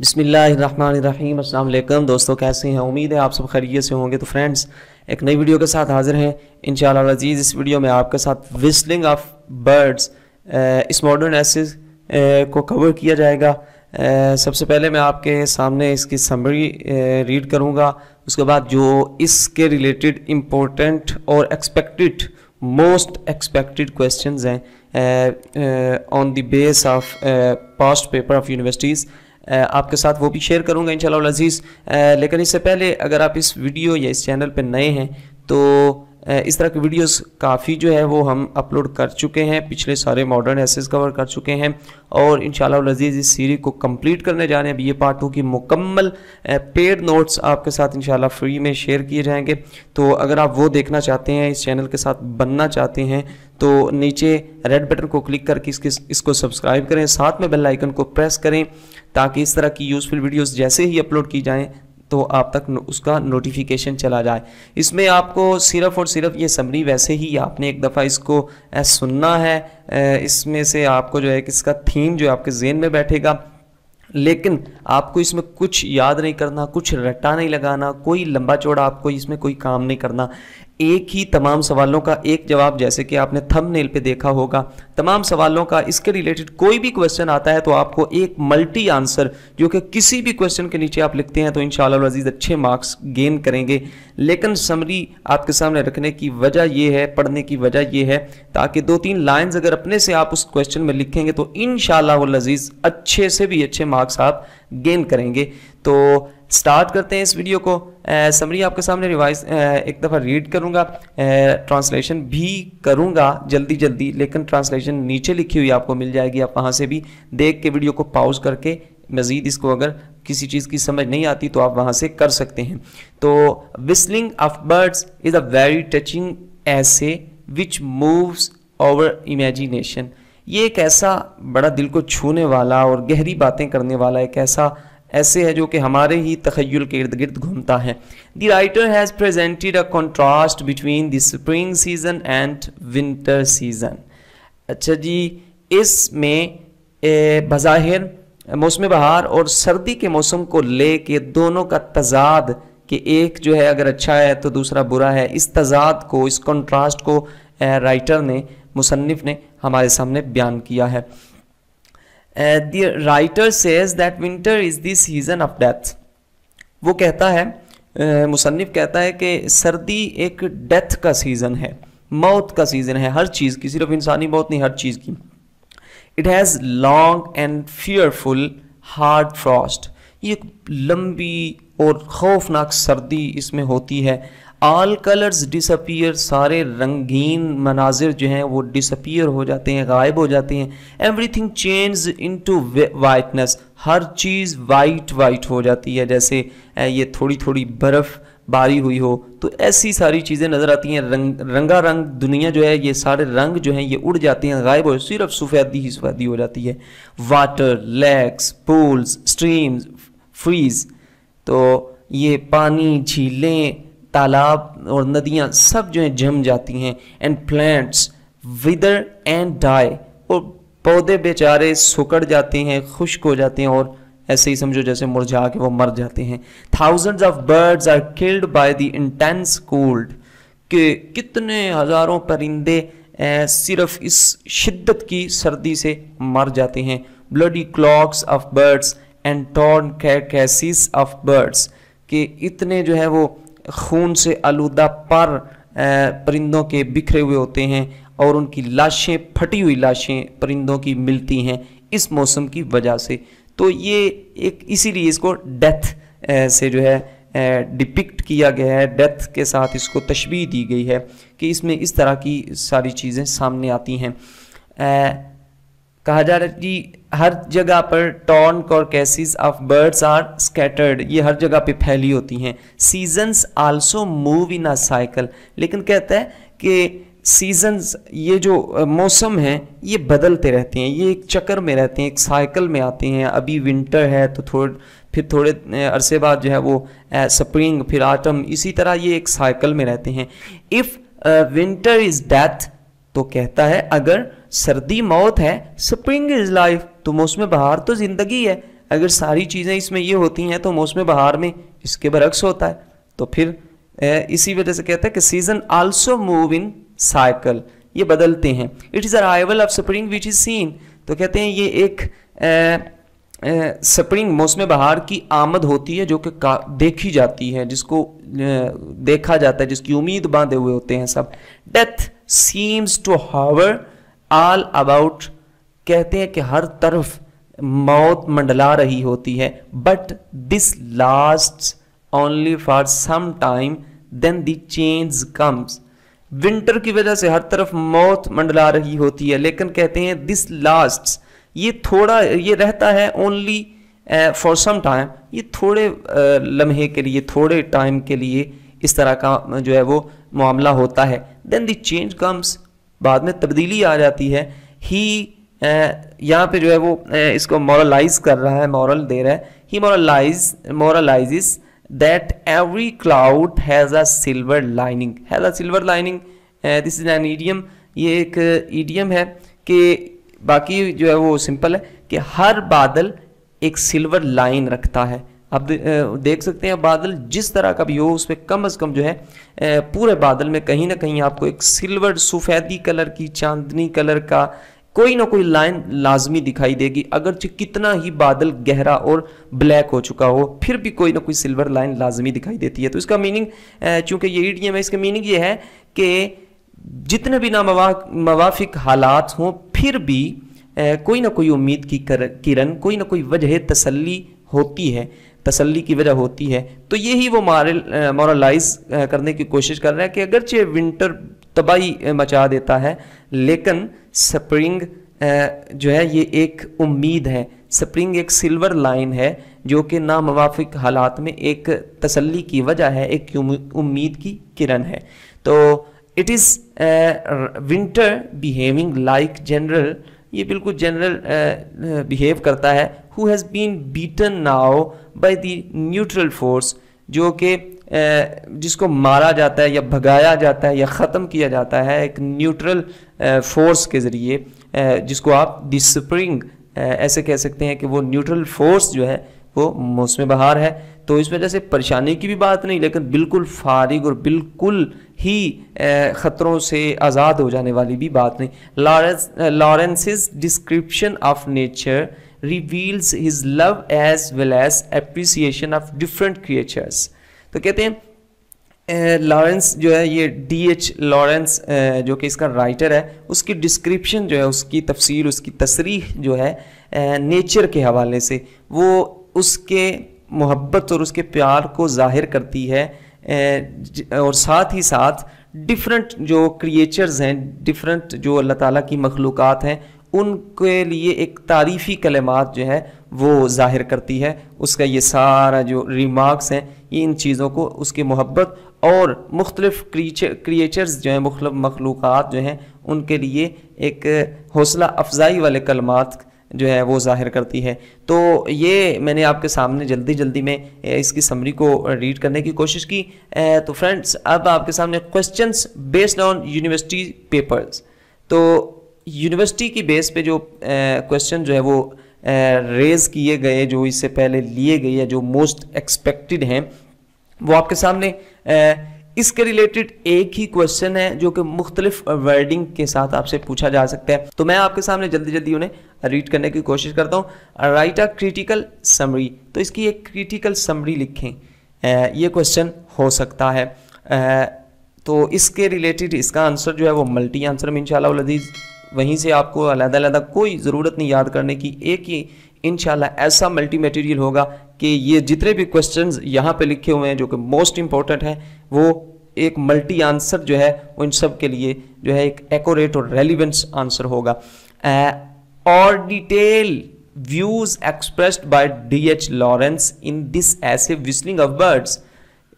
बसमीम दोस्तों कैसे हैं उम्मीद है आप सब खैरियत से होंगे तो फ्रेंड्स एक नई वीडियो के साथ हाजिर हैं इन अजीज़ इस वीडियो में आपके साथ विस्लिंग ऑफ बर्ड्स इस मॉडर्न एसेज को कवर किया जाएगा सबसे पहले मैं आपके सामने इसकी समरी रीड करूँगा उसके बाद जो इसके रिलेटेड इम्पोर्टेंट और एक्सपेक्टेड मोस्ट एक्सपेक्टेड क्वेश्चन हैं on the base of past paper of universities आपके साथ वो भी शेयर करूँगा इन शजीज़ लेकिन इससे पहले अगर आप इस वीडियो या इस चैनल पर नए हैं तो इस तरह के वीडियोस काफ़ी जो है वो हम अपलोड कर चुके हैं पिछले सारे मॉडर्न एसेस कवर कर चुके हैं और इन शजीज़ इस सीरीज़ को कंप्लीट करने जा रहे हैं अब ये पार्ट टू की मुकम्मल पेड नोट्स आपके साथ इन फ्री में शेयर किए जाएंगे तो अगर आप वो देखना चाहते हैं इस चैनल के साथ बनना चाहते हैं तो नीचे रेड बटन को क्लिक करके इसके इसको सब्सक्राइब करें साथ में बेल आइकन को प्रेस करें ताकि इस तरह की यूज़फुल वीडियोस जैसे ही अपलोड की जाएं तो आप तक उसका नोटिफिकेशन चला जाए इसमें आपको सिर्फ और सिर्फ ये समरी वैसे ही आपने एक दफ़ा इसको सुनना है इसमें से आपको जो है कि इसका थीम जो आपके जेन में बैठेगा लेकिन आपको इसमें कुछ याद नहीं करना कुछ रट्टा नहीं लगाना कोई लंबा चौड़ा आपको इसमें कोई काम नहीं करना एक ही तमाम सवालों का एक जवाब जैसे कि आपने थंबनेल पे देखा होगा तमाम सवालों का इसके रिलेटेड कोई भी क्वेश्चन आता है तो आपको एक मल्टी आंसर जो कि किसी भी क्वेश्चन के नीचे आप लिखते हैं तो इन अजीज़ अच्छे मार्क्स गेन करेंगे लेकिन समरी आपके सामने रखने की वजह यह है पढ़ने की वजह यह है ताकि दो तीन लाइन्स अगर अपने से आप उस क्वेश्चन में लिखेंगे तो इन शजीज़ अच्छे से भी अच्छे मार्क्स आप गेन करेंगे तो स्टार्ट करते हैं इस वीडियो को समरी आपके सामने रिवाइज एक दफ़ा रीड करूँगा ट्रांसलेशन भी करूँगा जल्दी जल्दी लेकिन ट्रांसलेशन नीचे लिखी हुई आपको मिल जाएगी आप वहाँ से भी देख के वीडियो को पॉज करके मज़ीद इसको अगर किसी चीज़ की समझ नहीं आती तो आप वहाँ से कर सकते हैं तो whistling of birds is a very touching essay which moves over imagination ये एक ऐसा बड़ा दिल को छूने वाला और गहरी बातें करने वाला एक ऐसा ऐसे है जो कि हमारे ही तखयल के इर्द गिर्द घूमता है the writer has presented a contrast between the spring season and winter season अच्छा जी इसमें बज़ाहिर मौसम बहार और सर्दी के मौसम को ले के दोनों का तजाद कि एक जो है अगर अच्छा है तो दूसरा बुरा है इस तजाद को इस कंट्रास्ट को राइटर ने मुसन्फ़ ने हमारे सामने बयान किया है the writer says that winter is the season of death वो कहता है uh, मुसन्फ़ कहता है कि सर्दी एक डेथ का सीज़न है मौत का सीज़न है हर चीज़ की सिर्फ इंसानी मौत नहीं हर चीज़ की it has long and fearful hard frost ये एक लंबी और खौफनाक सर्दी इसमें होती है ऑल कलर्स डिसअपियर सारे रंगीन मनाजिर जो हैं वो डिसअपियर हो जाते हैं गायब हो जाते हैं एवरीथिंग चेंज इनटू वाइटनेस हर चीज़ वाइट वाइट हो जाती है जैसे ये थोड़ी थोड़ी बर्फ़ बारी हुई हो तो ऐसी सारी चीज़ें नज़र आती हैं रंग रंगा रंग दुनिया जो है ये सारे रंग जो हैं ये उड़ जाते हैं गायब हो सिर्फ सफ़ेदी ही सफ़ेदी हो जाती है water lakes pools streams freeze तो ये पानी झीलें तालाब और नदियाँ सब जो हैं जम जाती हैं and plants wither and die और पौधे बेचारे सुकड़ जाते हैं खुश्क हो जाते हैं और ऐसे ही समझो जैसे मुरझा के वो मर जाते हैं thousands of birds are killed by the intense cold के कितने हज़ारों परिंदे सिर्फ इस शिद्दत की सर्दी से मर जाते हैं bloody clots of birds and torn carcasses of birds के इतने जो है वो खून से आलूदा पर परिंदों के बिखरे हुए होते हैं और उनकी लाशें फटी हुई लाशें परिंदों की मिलती हैं इस मौसम की वजह से तो ये एक इसीलिए इसको डेथ से जो है डिपिक्ट किया गया है डेथ के साथ इसको तशबी दी गई है कि इसमें इस तरह की सारी चीज़ें सामने आती हैं कहा जा रहा है कि हर जगह पर टॉर्न और carcasses of birds are scattered ये हर जगह पे फैली होती हैं seasons also move in a cycle लेकिन कहता है कि सीजन्स ये जो मौसम हैं ये बदलते रहते हैं ये एक चक्कर में रहते हैं एक साइकिल में आते हैं अभी विंटर है तो थोड़ फिर थोड़े अरसे बाद जो है वो स्प्रिंग फिर आटम इसी तरह ये एक साइकिल में रहते हैं इफ़ विंटर इज़ डेथ तो कहता है अगर सर्दी मौत है स्प्रिंग इज लाइफ तो मौसम बहार तो ज़िंदगी है अगर सारी चीज़ें इसमें ये होती हैं तो मौसम बहार में इसके बरक्स होता है तो फिर इसी वजह से कहता है कि season also move in cycle ये बदलते हैं it is arrival of spring which is seen तो कहते हैं ये एक स्प्रिंग मौसम बहार की आमद होती है जो कि देखी जाती है जिसको देखा जाता है जिसकी उम्मीद बांधे हुए होते हैं सब death seems to hover all about कहते हैं कि हर तरफ मौत मंडला रही होती है but this last only for some time then the change comes winter की वजह से हर तरफ मौत मंडला रही होती है लेकिन कहते हैं दिस लास्ट ये थोड़ा ये रहता है ओनली फॉर सम टाइम ये थोड़े uh, लम्हे के लिए थोड़े टाइम के लिए इस तरह का जो है वो मामला होता है देन दी चेंज कम्स बाद में तब्दीली आ जाती है ही यहाँ पे जो है वो इसको मॉरलाइज कर रहा है मॉरल दे रहा है he moralize moralize that every cloud has a silver lining has a silver lining this is an idiom ये एक ईडियम है कि बाकी जो है वो सिंपल है कि हर बादल एक सिल्वर लाइन रखता है आप देख सकते हैं बादल जिस तरह का भी हो उस पर कम अज़ कम जो है पूरे बादल में कहीं ना कहीं आपको एक सिल्वर सफ़ेदी कलर की चांदनी कलर का कोई ना कोई लाइन लाजमी दिखाई देगी अगर जो कितना ही बादल गहरा और ब्लैक हो चुका हो फिर भी कोई ना कोई सिल्वर लाइन लाजमी दिखाई देती है तो इसका मीनिंग चूंकि ये ईडीएम है इसका मीनिंग ये है कि जितने भी ना मवाफिक हालात हों फिर भी कोई ना कोई उम्मीद की किरण कोई ना कोई वजह तसली होती है तसल्ली की वजह होती है तो यही वो मॉरल मॉरलाइज करने की कोशिश कर रहे हैं कि अगरचे विंटर तबाही मचा देता है लेकिन स्प्रिंग जो है ये एक उम्मीद है स्प्रिंग एक सिल्वर लाइन है जो कि नामवाफिक हालात में एक तसल्ली की वजह है एक उम्मीद की किरण है तो it is winter behaving like general ये बिल्कुल जनरल बिहेव करता है who has been beaten now by the neutral force जो कि जिसको मारा जाता है या भगाया जाता है या ख़त्म किया जाता है एक न्यूट्रल फोर्स के ज़रिए जिसको आप द स्प्रिंग ऐसे कह सकते हैं कि वो न्यूट्रल फोर्स जो है वो मौसम बहार है तो इस वजह से परेशानी की भी बात नहीं लेकिन बिल्कुल फारिग और बिल्कुल ही ख़तरों से आज़ाद हो जाने वाली भी बात नहीं Lawrence Lawrence's description of nature reveals his love as well as appreciation of different creatures तो कहते हैं लॉरेंस जो है ये डी एच लॉरेंस जो कि इसका राइटर है उसकी डिस्क्रिप्शन जो है उसकी तफसीर उसकी तसरीह जो है नेचर के हवाले से वो उसके मोहब्बत और उसके प्यार को ज़ाहिर करती है और साथ ही साथ डिफरेंट जो क्रिएचर्स हैं डिफरेंट जो अल्लाह ताला की मखलूक़ात हैं उनके लिए एक तारीफ़ी कलमात जो है वो ज़ाहिर करती है उसका ये सारा जो रिमार्क्स हैं ये इन चीज़ों को उसकी मोहब्बत और मुख्तलिफ़ क्रीचर क्रिएचर्स जो हैं मुख्तफ मखलूक़ात जो हैं उनके लिए एक हौसला अफजाई वाले कलमात जो है वो ज़ाहिर करती है तो ये मैंने आपके सामने जल्दी जल्दी में इसकी समरी को रीड करने की कोशिश की तो फ्रेंड्स अब आपके सामने questions based on university papers तो यूनिवर्सिटी की बेस पे जो क्वेश्चन जो है वो रेज किए गए जो इससे पहले लिए गए या जो मोस्ट एक्सपेक्टेड हैं वो आपके सामने इसके रिलेटेड एक ही क्वेश्चन है जो कि मुख्तलिफ वर्डिंग के साथ आपसे पूछा जा सकता है तो मैं आपके सामने जल्दी जल्दी उन्हें रीड करने की कोशिश करता हूँ राइट अ क्रिटिकल समरी तो इसकी एक क्रिटिकल समरी लिखें ये क्वेश्चन हो सकता है तो इसके रिलेटेड इसका आंसर जो है वो मल्टी आंसर में इन वहीं से आपको अलग-अलग कोई ज़रूरत नहीं याद करने की एक ही इन ऐसा मल्टी मटेरियल होगा कि ये जितने भी क्वेश्चन यहाँ पर लिखे हुए हैं जो कि मोस्ट इंपॉर्टेंट हैं वो एक मल्टी आंसर जो है उन सब के लिए जो है एक एकोरेट और रेलिवेंस आंसर होगा और detail views expressed by D H Lawrence in this essay whistling of birds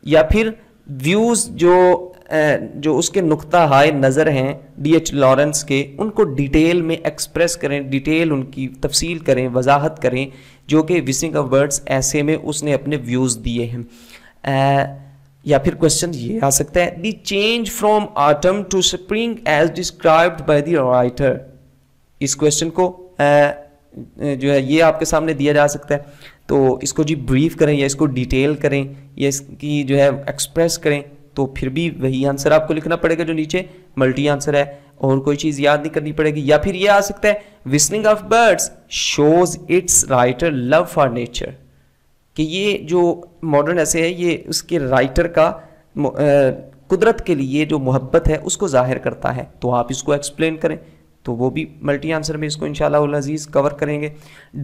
या फिर व्यूज जो जो उसके नुकता हाय नज़र हैं डी एच लॉरेंस के उनको डिटेल में एक्सप्रेस करें डिटेल उनकी तफसील करें वजाहत करें जो कि विसिंग ऑफ वर्ड्स ऐसे में उसने अपने व्यूज़ दिए हैं या फिर क्वेश्चन ये आ सकता है the change from autumn to spring as described by the writer इस क्वेश्चन को आ, जो है ये आपके सामने दिया जा सकता है तो इसको जी ब्रीफ करें या इसको डिटेल करें या इसकी जो है एक्सप्रेस करें तो फिर भी वही आंसर आपको लिखना पड़ेगा जो नीचे मल्टी आंसर है और कोई चीज़ याद नहीं करनी पड़ेगी या फिर ये आ सकता है whistling of birds shows its writer love for nature कि ये जो मॉडर्न ऐसे है ये उसके राइटर का कुदरत के लिए जो मोहब्बत है उसको जाहिर करता है तो आप इसको एक्सप्लेन करें तो वो भी मल्टी आंसर में इसको इंशाल्लाह अजीज़ कवर करेंगे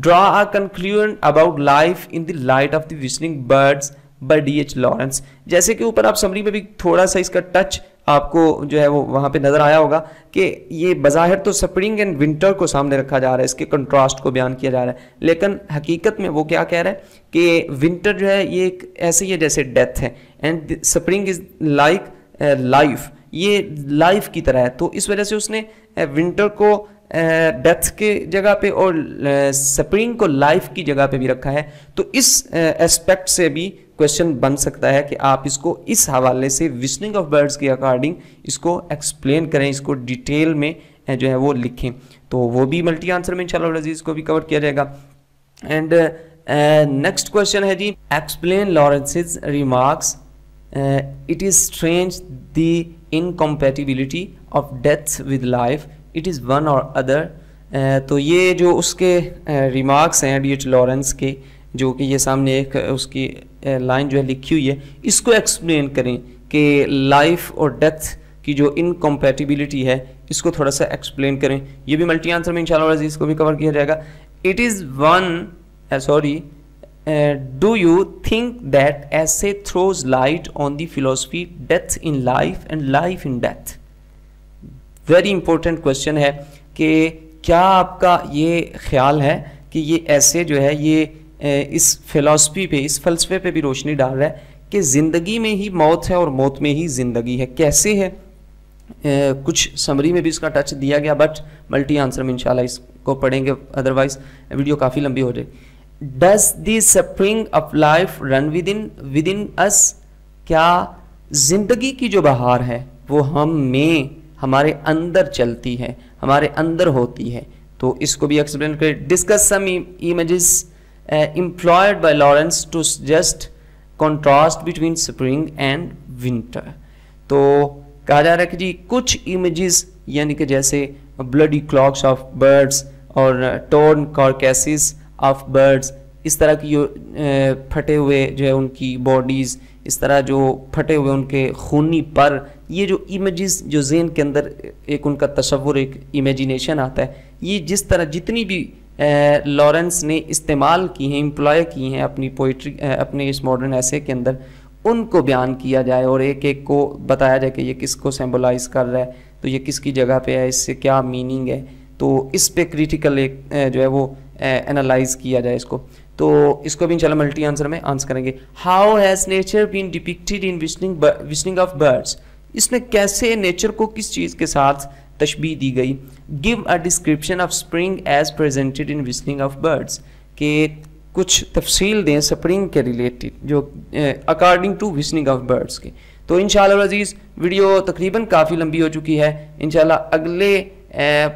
draw a conclusion about life in the light of the whistling birds by D H Lawrence जैसे कि ऊपर आप समरी में भी थोड़ा सा इसका टच आपको जो है वो वहाँ पे नज़र आया होगा कि ये बाहर तो स्प्रिंग एंड विंटर को सामने रखा जा रहा है इसके कंट्रास्ट को बयान किया जा रहा है लेकिन हकीकत में वो क्या कह रहा है कि विंटर जो है ये एक ऐसे ही है जैसे डेथ है and spring is like life ये लाइफ की तरह है तो इस वजह से उसने विंटर uh, को डेथ uh, के जगह पे और स्प्रिंग uh, को लाइफ की जगह पे भी रखा है तो इस एस्पेक्ट से भी क्वेश्चन बन सकता है कि आप इसको इस हवाले से विस्निंग ऑफ बर्ड्स के अकॉर्डिंग इसको एक्सप्लेन करें इसको डिटेल में जो है वो लिखें तो वो भी मल्टी आंसर में इंशाल्लाह लजीज को भी कवर किया जाएगा एंड नेक्स्ट क्वेश्चन है जी explain Lawrence's remarks it is strange the incompatibility of deaths with life it is one or other तो ये जो उसके रिमार्क्स हैं डी एच लॉरेंस के uh, जो कि ये सामने एक उसकी लाइन जो है लिखी हुई है इसको एक्सप्लेन करें कि लाइफ और डेथ की जो इनकम्पेटिबिलिटी है इसको थोड़ा सा एक्सप्लेन करें ये भी मल्टी आंसर में इंशाल्लाह अजीज़ को भी कवर किया जाएगा it is one sorry do you think that essay throws light on the philosophy death in life and life in death very important question है कि क्या आपका ये ख्याल है कि ये ऐसे जो है ये इस फिलॉसफी पे इस फलसफे पे भी रोशनी डाल रहा है कि ज़िंदगी में ही मौत है और मौत में ही ज़िंदगी है कैसे है ए, कुछ समरी में भी इसका टच दिया गया बट मल्टी आंसर में इंशाल्लाह इसको पढ़ेंगे अदरवाइज वीडियो काफ़ी लंबी हो जाए does the suffering of life run within within us क्या ज़िंदगी की जो बहार है वो हम में हमारे अंदर चलती है हमारे अंदर होती है तो इसको भी एक्सप्लेन करें discuss some images uh, employed by Lawrence to suggest contrast between spring and winter. तो कहा जा रहा है कि जी कुछ images यानी कि जैसे bloody clocks of birds और uh, torn carcasses of birds इस तरह की जो फटे हुए जो है उनकी bodies इस तरह जो फटे हुए उनके खूनी पर ये जो इमेजेस जो जेन के अंदर एक उनका तस्वुर एक इमेजिनेशन आता है ये जिस तरह जितनी भी लॉरेंस ने इस्तेमाल की हैं इम्प्लॉय की हैं अपनी पोइट्री अपने इस मॉडर्न ऐसे के अंदर उनको बयान किया जाए और एक एक को बताया जाए कि ये किसको सिम्बोलाइज़ कर रहा है तो ये किसकी जगह पे है इससे क्या मीनिंग है तो इस पे क्रिटिकल एक जो है वो एनालाइज़ किया जाए इसको तो इसको भी इंशाल्लाह मल्टी आंसर में आंसर करेंगे how has nature been depicted in whistling whistling of birds इसने कैसे नेचर को किस चीज़ के साथ तशबी दी गई give a description of spring as presented in whistling of birds के कुछ तफसील दें स्प्रिंग के रिलेटेड जो according to whistling of birds के तो इन शजीज वीडियो तकरीबन काफ़ी लंबी हो चुकी है इन अगले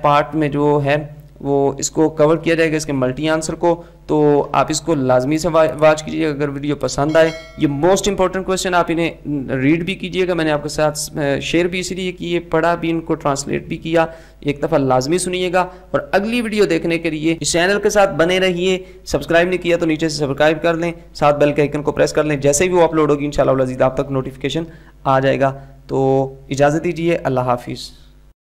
पार्ट में जो है वो इसको कवर किया जाएगा इसके मल्टी आंसर को तो आप इसको लाजमी से वाच कीजिएगा अगर वीडियो पसंद आए ये मोस्ट इंपॉर्टेंट क्वेश्चन आप इन्हें रीड भी कीजिएगा मैंने आपके साथ शेयर भी इसलिए किए पढ़ा भी इनको ट्रांसलेट भी किया एक दफ़ा लाजमी सुनिएगा और अगली वीडियो देखने के लिए इस चैनल के साथ बने रहिए सब्सक्राइब नहीं किया तो नीचे से सब्सक्राइब कर लें साथ बेल के आइकन को प्रेस कर लें जैसे भी वो अपलोड होगी इन शाला आप तक नोटिफिकेशन आ जाएगा तो इजाज़त दीजिए अल्लाह हाफिज़